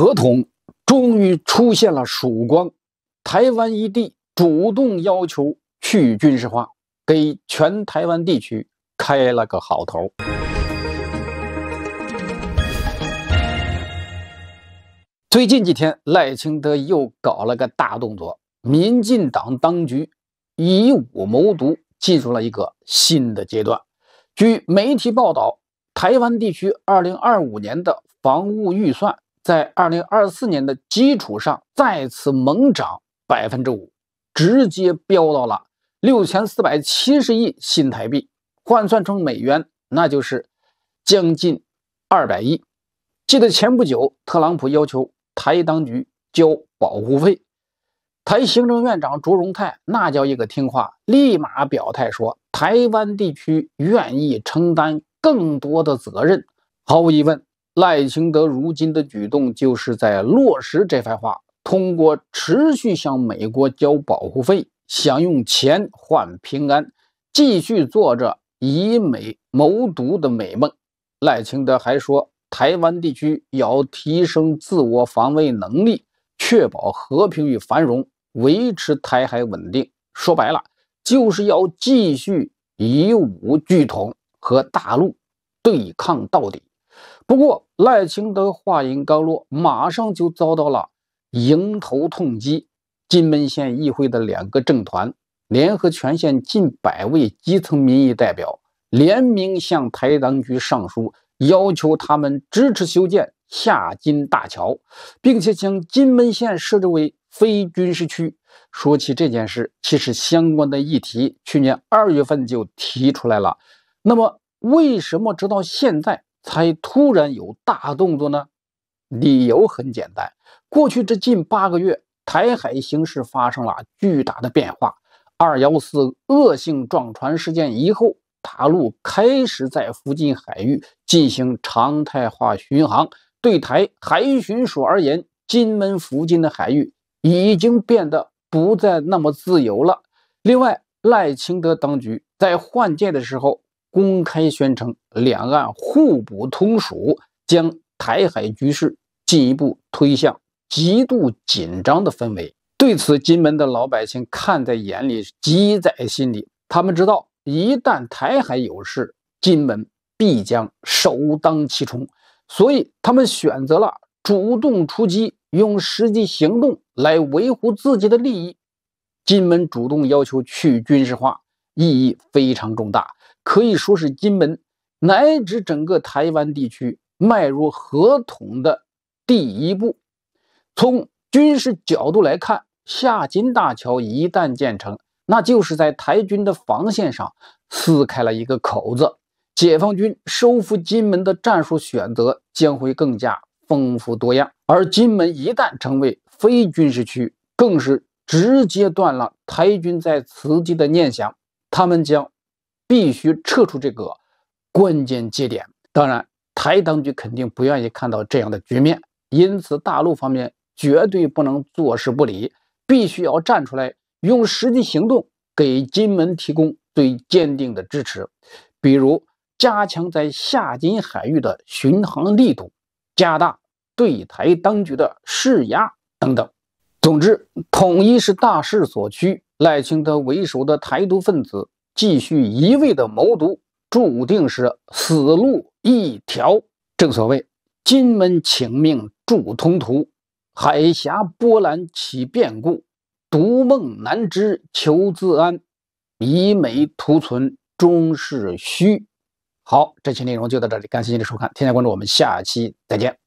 合同终于出现了曙光，台湾一地主动要求去军事化，给全台湾地区开了个好头。最近几天，赖清德又搞了个大动作，民进党当局以武谋独进入了一个新的阶段。据媒体报道，台湾地区二零二五年的防务预算。在二零二四年的基础上再次猛涨百分之五，直接飙到了六千四百七十亿新台币，换算成美元那就是将近二百亿。记得前不久，特朗普要求台当局交保护费，台行政院长卓荣泰那叫一个听话，立马表态说台湾地区愿意承担更多的责任。毫无疑问。赖清德如今的举动，就是在落实这番话。通过持续向美国交保护费，想用钱换平安，继续做着以美谋独的美梦。赖清德还说，台湾地区要提升自我防卫能力，确保和平与繁荣，维持台海稳定。说白了，就是要继续以武拒统，和大陆对抗到底。不过，赖清德话音刚落，马上就遭到了迎头痛击。金门县议会的两个政团联合全县近百位基层民意代表，联名向台当局上书，要求他们支持修建厦金大桥，并且将金门县设置为非军事区。说起这件事，其实相关的议题去年二月份就提出来了。那么，为什么直到现在？才突然有大动作呢？理由很简单，过去这近八个月，台海形势发生了巨大的变化。二幺四恶性撞船事件以后，大陆开始在附近海域进行常态化巡航，对台海巡署而言，金门附近的海域已经变得不再那么自由了。另外，赖清德当局在换届的时候。公开宣称两岸互补同属，将台海局势进一步推向极度紧张的氛围。对此，金门的老百姓看在眼里，急在心里。他们知道，一旦台海有事，金门必将首当其冲。所以，他们选择了主动出击，用实际行动来维护自己的利益。金门主动要求去军事化。意义非常重大，可以说是金门乃至整个台湾地区迈入合同的第一步。从军事角度来看，厦金大桥一旦建成，那就是在台军的防线上撕开了一个口子。解放军收复金门的战术选择将会更加丰富多样。而金门一旦成为非军事区，更是直接断了台军在此地的念想。他们将必须撤出这个关键节点。当然，台当局肯定不愿意看到这样的局面，因此大陆方面绝对不能坐视不理，必须要站出来，用实际行动给金门提供最坚定的支持，比如加强在夏津海域的巡航力度，加大对台当局的施压等等。总之，统一是大势所趋。赖清德为首的台独分子继续一味的谋独，注定是死路一条。正所谓“金门请命铸通途，海峡波澜起变故，独梦难知求自安，以美图存终是虚。”好，这期内容就到这里，感谢您的收看，添加关注，我们下期再见。